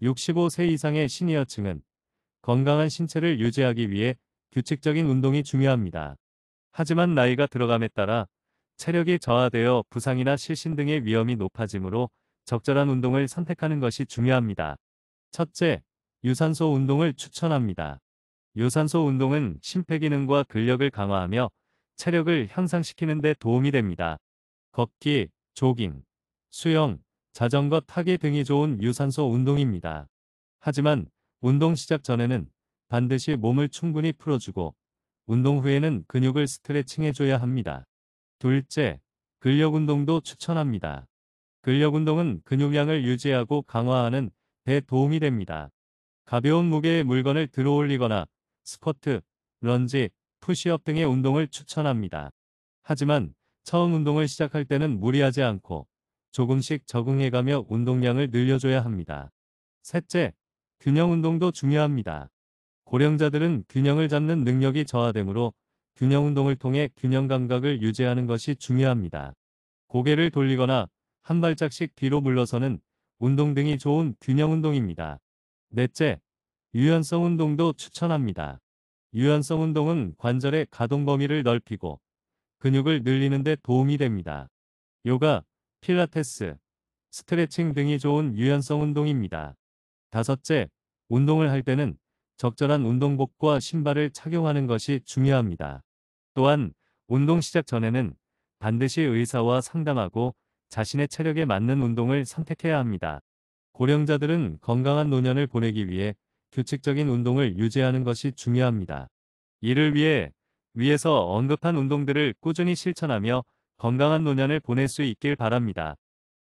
65세 이상의 시니어층은 건강한 신체를 유지하기 위해 규칙적인 운동이 중요합니다. 하지만 나이가 들어감에 따라 체력이 저하되어 부상이나 실신 등의 위험이 높아지므로 적절한 운동을 선택하는 것이 중요합니다. 첫째, 유산소 운동을 추천합니다. 유산소 운동은 심폐기능과 근력을 강화하며 체력을 향상시키는 데 도움이 됩니다. 걷기, 조깅, 수영, 자전거 타기 등이 좋은 유산소 운동입니다. 하지만 운동 시작 전에는 반드시 몸을 충분히 풀어주고 운동 후에는 근육을 스트레칭해줘야 합니다. 둘째, 근력 운동도 추천합니다. 근력 운동은 근육량을 유지하고 강화하는 데 도움이 됩니다. 가벼운 무게의 물건을 들어 올리거나 스쿼트, 런지, 푸시업 등의 운동을 추천합니다. 하지만 처음 운동을 시작할 때는 무리하지 않고 조금씩 적응해가며 운동량을 늘려줘야 합니다. 셋째, 균형 운동도 중요합니다. 고령자들은 균형을 잡는 능력이 저하되므로 균형 운동을 통해 균형 감각을 유지하는 것이 중요합니다. 고개를 돌리거나 한 발짝씩 뒤로 물러서는 운동 등이 좋은 균형 운동입니다. 넷째, 유연성 운동도 추천합니다. 유연성 운동은 관절의 가동 범위를 넓히고 근육을 늘리는 데 도움이 됩니다. 요가, 필라테스, 스트레칭 등이 좋은 유연성 운동입니다. 다섯째, 운동을 할 때는 적절한 운동복과 신발을 착용하는 것이 중요합니다. 또한 운동 시작 전에는 반드시 의사와 상담하고 자신의 체력에 맞는 운동을 선택해야 합니다. 고령자들은 건강한 노년을 보내기 위해 규칙적인 운동을 유지하는 것이 중요합니다. 이를 위해 위에서 언급한 운동들을 꾸준히 실천하며 건강한 노년을 보낼 수 있길 바랍니다.